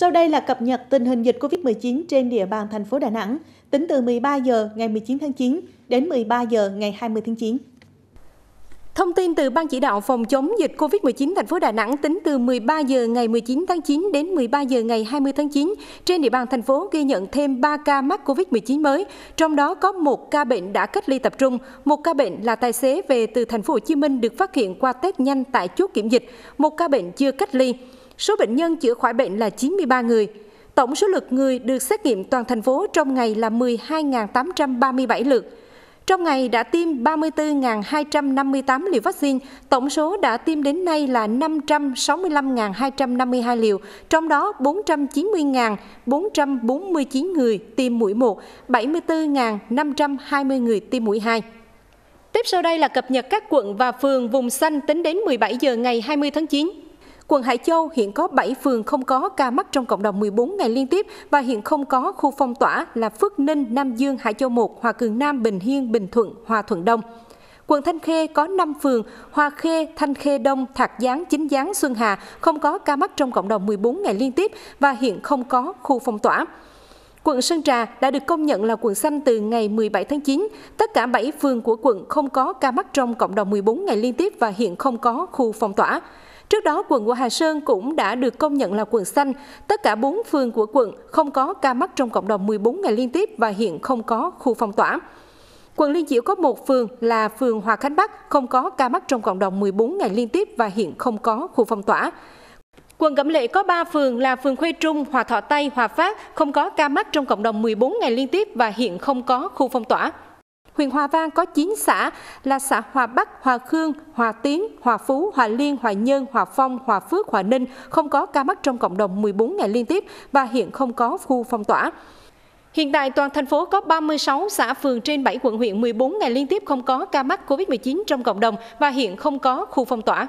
Sau đây là cập nhật tình hình dịch COVID-19 trên địa bàn thành phố Đà Nẵng tính từ 13 giờ ngày 19 tháng 9 đến 13 giờ ngày 20 tháng 9. Thông tin từ Ban chỉ đạo phòng chống dịch COVID-19 thành phố Đà Nẵng tính từ 13 giờ ngày 19 tháng 9 đến 13 giờ ngày 20 tháng 9, trên địa bàn thành phố ghi nhận thêm 3 ca mắc COVID-19 mới, trong đó có một ca bệnh đã cách ly tập trung, một ca bệnh là tài xế về từ thành phố Hồ Chí Minh được phát hiện qua test nhanh tại chốt kiểm dịch, một ca bệnh chưa cách ly số bệnh nhân chữa khỏi bệnh là 93 người. Tổng số lượt người được xét nghiệm toàn thành phố trong ngày là 12.837 lượt. Trong ngày đã tiêm 34.258 liều vaccine, tổng số đã tiêm đến nay là 565.252 liều, trong đó 490.449 người tiêm mũi 1, 74.520 người tiêm mũi 2. Tiếp sau đây là cập nhật các quận và phường vùng xanh tính đến 17 giờ ngày 20 tháng 9. Quận Hải Châu hiện có 7 phường không có ca mắc trong cộng đồng 14 ngày liên tiếp và hiện không có khu phong tỏa là Phước Ninh, Nam Dương, Hải Châu 1, Hòa Cường Nam, Bình Hiên, Bình Thuận, Hòa Thuận Đông. Quận Thanh Khê có 5 phường, Hòa Khê, Thanh Khê Đông, Thạc Giáng, Chính Giáng, Xuân Hà không có ca mắc trong cộng đồng 14 ngày liên tiếp và hiện không có khu phong tỏa. Quận Sơn Trà đã được công nhận là quận xanh từ ngày 17 tháng 9. Tất cả 7 phường của quận không có ca mắc trong cộng đồng 14 ngày liên tiếp và hiện không có khu phong tỏa. Trước đó, quận của Hà Sơn cũng đã được công nhận là quận xanh. Tất cả 4 phường của quận không có ca mắc trong cộng đồng 14 ngày liên tiếp và hiện không có khu phong tỏa. Quận Liên Chiểu có một phường là phường Hòa Khánh Bắc, không có ca mắc trong cộng đồng 14 ngày liên tiếp và hiện không có khu phong tỏa. Quận Cẩm Lệ có 3 phường là phường Khuê Trung, Hòa Thọ Tây, Hòa Phát, không có ca mắc trong cộng đồng 14 ngày liên tiếp và hiện không có khu phong tỏa. Huyện Hòa Vang có 9 xã là xã Hòa Bắc, Hòa Khương, Hòa Tiến, Hòa Phú, Hòa Liên, Hòa Nhơn, Hòa Phong, Hòa Phước, Hòa Ninh không có ca mắc trong cộng đồng 14 ngày liên tiếp và hiện không có khu phong tỏa. Hiện tại toàn thành phố có 36 xã phường trên 7 quận huyện 14 ngày liên tiếp không có ca mắc COVID-19 trong cộng đồng và hiện không có khu phong tỏa.